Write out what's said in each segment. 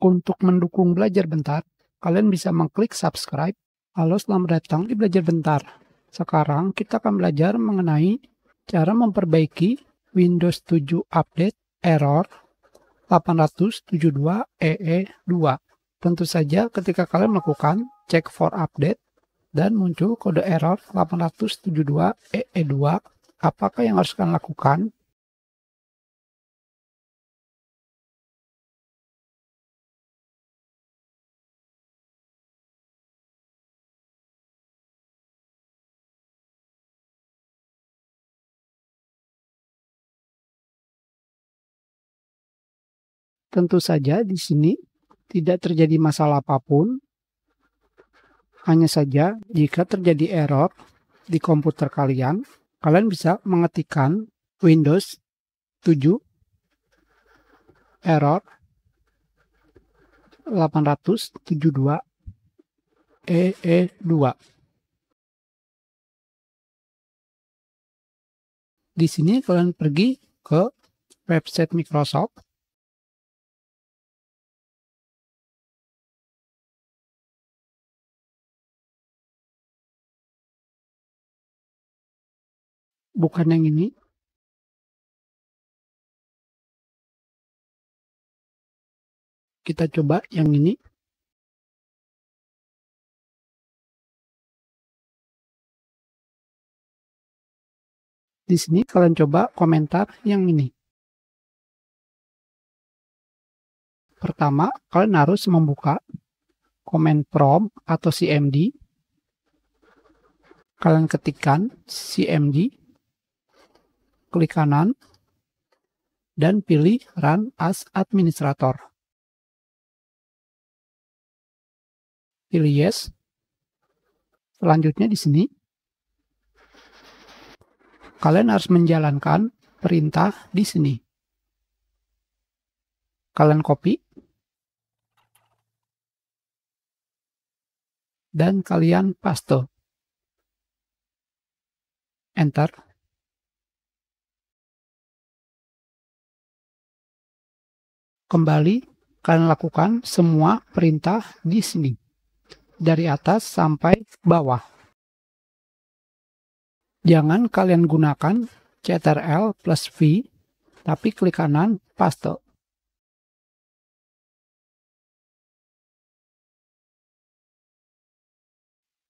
Untuk mendukung belajar bentar, kalian bisa mengklik subscribe. Halo, selamat datang di Belajar Bentar. Sekarang kita akan belajar mengenai cara memperbaiki Windows 7 Update Error 872EE2. E Tentu saja ketika kalian melakukan check for update dan muncul kode error 872EE2, e apakah yang harus kalian lakukan? Tentu saja di sini tidak terjadi masalah apapun. Hanya saja jika terjadi error di komputer kalian, kalian bisa mengetikkan Windows 7 error 872 EE2. Di sini kalian pergi ke website Microsoft bukan yang ini kita coba yang ini di sini kalian coba komentar yang ini. Pertama, kalian harus membuka comment prompt atau CMD. Kalian ketikkan CMD klik kanan, dan pilih Run as Administrator. Pilih Yes. Selanjutnya di sini, kalian harus menjalankan perintah di sini. Kalian copy. Dan kalian paste. Enter. Kembali, kalian lakukan semua perintah di sini. Dari atas sampai bawah. Jangan kalian gunakan CTRL plus V, tapi klik kanan paste.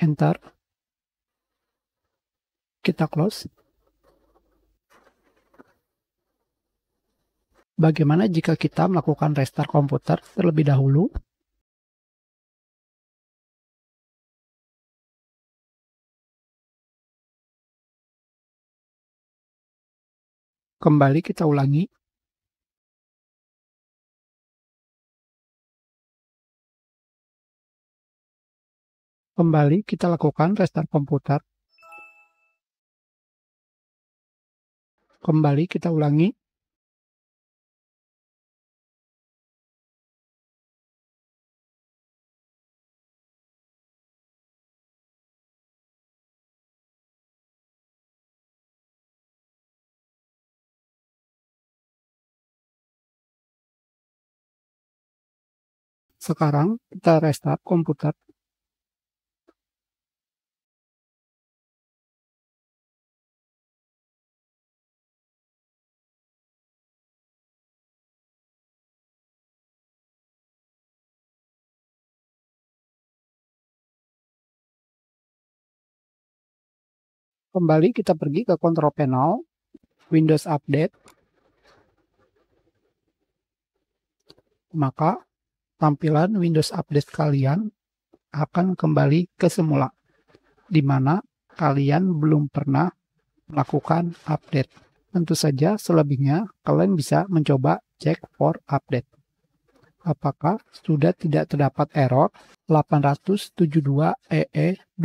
Enter. Kita close. Bagaimana jika kita melakukan restart komputer terlebih dahulu? Kembali kita ulangi. Kembali kita lakukan restart komputer. Kembali kita ulangi. Sekarang kita restart komputer. Kembali kita pergi ke control panel, Windows Update, maka tampilan Windows Update kalian akan kembali ke semula, di mana kalian belum pernah melakukan update. Tentu saja selebihnya kalian bisa mencoba cek for update. Apakah sudah tidak terdapat error 872 EE2